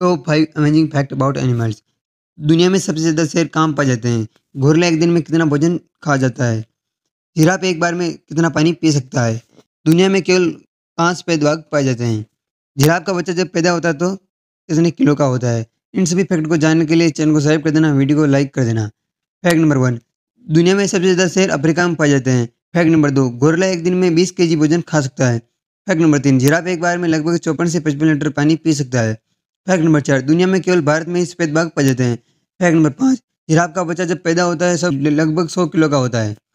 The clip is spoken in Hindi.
top five amazing fact about animals दुनिया में सबसे ज़्यादा शेर काम पा जाते हैं घोरला एक दिन में कितना भोजन खा जाता है हिराप एक बार में कितना पानी पी सकता है दुनिया में केवल पाँच पैदवाग पाए जाते हैं जिराब का बच्चा जब पैदा होता है तो कितने किलो का होता है इन सभी फैक्ट को जानने के लिए चैनल को सब्सक्राइब कर देना वीडियो को लाइक कर देना फैक्ट नंबर वन दुनिया में सबसे ज़्यादा शेर अफ्रीका में पाए जाते हैं फैक्ट नंबर दो गोरला एक दिन में बीस के भोजन खा सकता है फैक्ट नंबर तीन जिराब एक बार में लगभग चौपन से पचपन लीटर पानी पी सकता है फैक्ट नंबर चार दुनिया में केवल भारत में ही सफेद बाघ पाए जाते हैं फैक्ट नंबर पाँच जिराफ का बच्चा जब पैदा होता है सब लगभग सौ किलो का होता है